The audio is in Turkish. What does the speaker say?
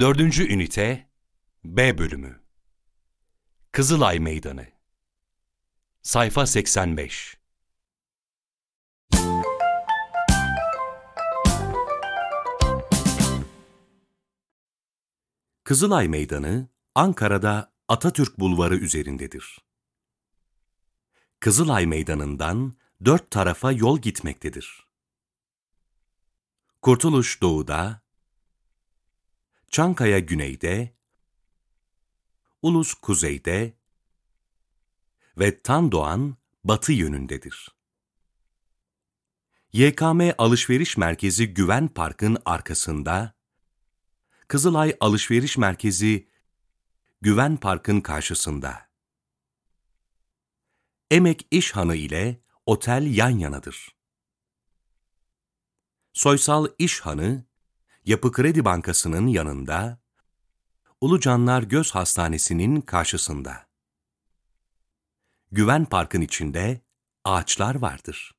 Dördüncü ünite B bölümü Kızılay Meydanı Sayfa 85 Kızılay Meydanı Ankara'da Atatürk Bulvarı üzerindedir. Kızılay Meydanı'ndan dört tarafa yol gitmektedir. Kurtuluş doğuda, Çankaya güneyde, Ulus kuzeyde ve Tandoğan batı yönündedir. YKM Alışveriş Merkezi Güven Park'ın arkasında, Kızılay Alışveriş Merkezi Güven Park'ın karşısında. Emek İş Hanı ile otel yan yanadır. Soysal İş Hanı, Yapı Kredi Bankası'nın yanında, Ulucanlar Göz Hastanesi'nin karşısında. Güven Park'ın içinde ağaçlar vardır.